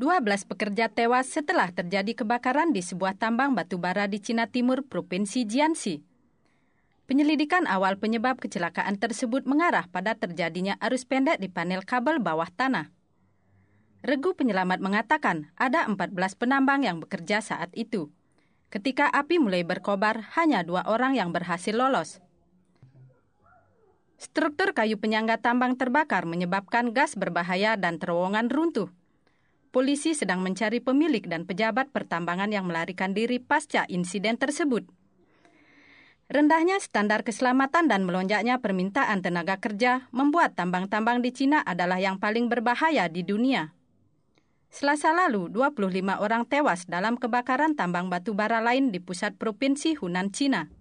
12 pekerja tewas setelah terjadi kebakaran di sebuah tambang batubara di Cina Timur, Provinsi Jiangxi. Penyelidikan awal penyebab kecelakaan tersebut mengarah pada terjadinya arus pendek di panel kabel bawah tanah. Regu penyelamat mengatakan ada 14 penambang yang bekerja saat itu. Ketika api mulai berkobar, hanya dua orang yang berhasil lolos. Struktur kayu penyangga tambang terbakar menyebabkan gas berbahaya dan terowongan runtuh polisi sedang mencari pemilik dan pejabat pertambangan yang melarikan diri pasca insiden tersebut. Rendahnya standar keselamatan dan melonjaknya permintaan tenaga kerja membuat tambang-tambang di Cina adalah yang paling berbahaya di dunia. Selasa lalu, 25 orang tewas dalam kebakaran tambang batu bara lain di pusat provinsi Hunan, Cina.